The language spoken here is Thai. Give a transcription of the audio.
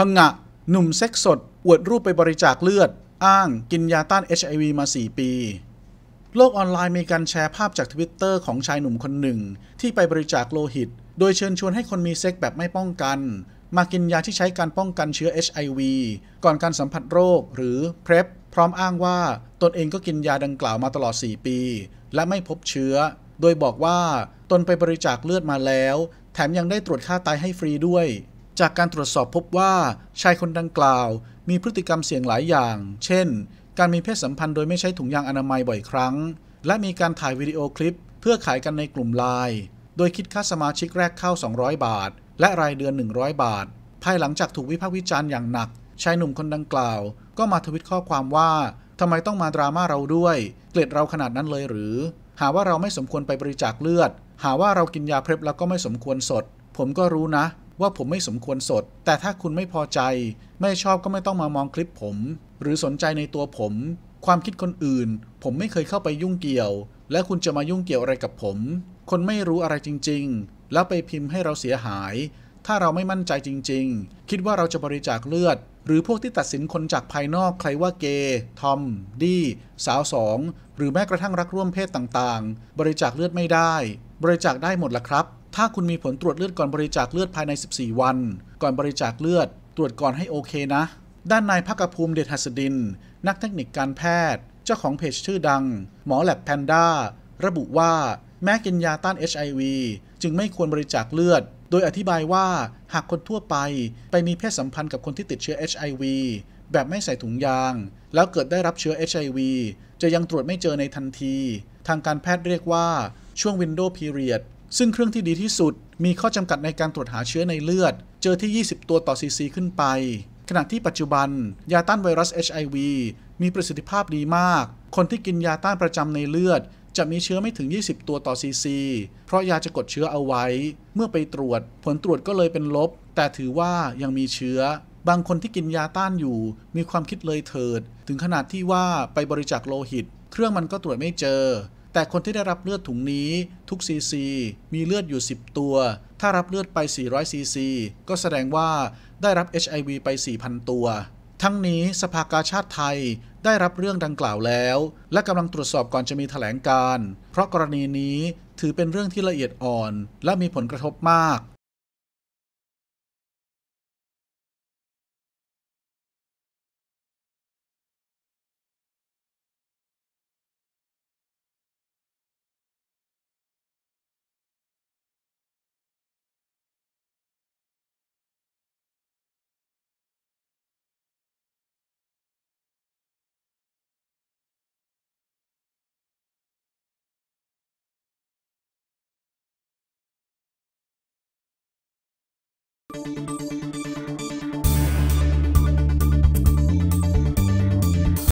พังงะหนุ่มเซ็กสด อวดรูปไปบริจาคเลือด อ้างกินยาต้าน HIV มา 4 ปี โลกออนไลน์มีการแชร์ภาพจากทวิตเตอร์ของชายหนุ่มคนหนึ่ง ที่ไปบริจาคโลหิต โดยเชิญชวนให้คนมีเซ็กแบบไม่ป้องกัน มากินยาที่ใช้การป้องกันเชื้อ HIV ก่อนการสัมผัสโรคหรือเพ e พพร้อมอ้างว่าตนเองก็กินยาดังกล่าวมาตลอด 4 ปี และไม่พบเชื้อ โดยบอกว่า ตนไปบริจาคเลือดมาแล้ว แถมยังได้ตรวจค่าไตให้ฟรีด้วยจากการตรวจสอบพบว่า ชายคนดังกล่าวมีพฤติกรรมเสี่ยงหลายอย่าง เช่น การมีเพศสัมพันธ์โดยไม่ใช้ถุงยางอนามัยบ่อยครั้ง และมีการถ่ายวิดีโอคลิปเพื่อขายกันในกลุ่มไลน์ โดยคิดค่าสมาชิกแรกเข้า 200 บาท และรายเดือน 100 บาท ภายหลังจากถูกวิพากษ์วิจารณ์อย่างหนัก ชายหนุ่มคนดังกล่าวก็มาทวิตข้อความว่า ทำไมต้องมาดราม่าเราด้วย เกลียดเราขนาดนั้นเลยหรือ หาว่าเราไม่สมควรไปบริจาคเลือด หาว่าเรากินยาเพล็บแล้วก็ไม่สมควรสด ผมก็รู้นะว่าผมไม่สมควรสด แต่ถ้าคุณไม่พอใจ ไม่ชอบก็ไม่ต้องมามองคลิปผม หรือสนใจในตัวผม ความคิดคนอื่น ผมไม่เคยเข้าไปยุ่งเกี่ยว และคุณจะมายุ่งเกี่ยวอะไรกับผม คนไม่รู้อะไรจริง ๆ แล้วไปพิมพ์ให้เราเสียหาย ถ้าเราไม่มั่นใจจริง ๆ คิดว่าเราจะบริจาคเลือด หรือพวกที่ตัดสินคนจากภายนอกใครว่าเกย์ทอมดี้สาวสองหรือแม้กระทั่งรักร่วมเพศต่างๆ บริจาคเลือดไม่ได้ บริจาคได้หมดละครับถ้าคุณมีผลตรวจเลือดก่อนบริจาคเลือดภายใน 14 วัน ก่อนบริจาคเลือด ตรวจก่อนให้โอเคนะ ด้านนายภกภูมิเดชหัสดิน นักเทคนิคการแพทย์ เจ้าของเพจชื่อดัง หมอแลบแพนด้าระบุว่า แม้กินยาต้าน HIV จึงไม่ควรบริจาคเลือด โดยอธิบายว่าหากคนทั่วไปไปมีเพศสัมพันธ์กับคนที่ติดเชื้อ HIV แบบไม่ใส่ถุงยาง แล้วเกิดได้รับเชื้อ HIV จะยังตรวจไม่เจอในทันที ทางการแพทย์เรียกว่า ช่วง Window Period ซึ่งเครื่องที่ดีที่สุดมีข้อจำกัดในการตรวจหาเชื้อในเลือด เจอที่ 20 ตัวต่อซีซีขึ้นไป ขณะที่ปัจจุบัน ยาต้านไวรัส HIV มีประสิทธิภาพดีมาก คนที่กินยาต้านประจำในเลือด จะมีเชื้อไม่ถึง 20 ตัวต่อซีซีเพราะยาจะกดเชื้อเอาไว้ เมื่อไปตรวจ ผลตรวจก็เลยเป็นลบ แต่ถือว่ายังมีเชื้อ บางคนที่กินยาต้านอยู่ มีความคิดเลยเถิด ถึงขนาดที่ว่าไปบริจาคโลหิต เครื่องมันก็ตรวจไม่เจอแต่คนที่ได้รับเลือดถุงนี้ทุกซีซีมีเลือดอยู่ 10 ตัว ถ้ารับเลือดไป 400 ซีซีก็แสดงว่าได้รับ HIV ไป 4,000 ตัว ทั้งนี้สภากาชาติไทยได้รับเรื่องดังกล่าวแล้ว และกำลังตรวจสอบก่อนจะมีถแถลงการ เพราะกรณีนี้ถือเป็นเรื่องที่ละเอียดอ่อน และมีผลกระทบมาก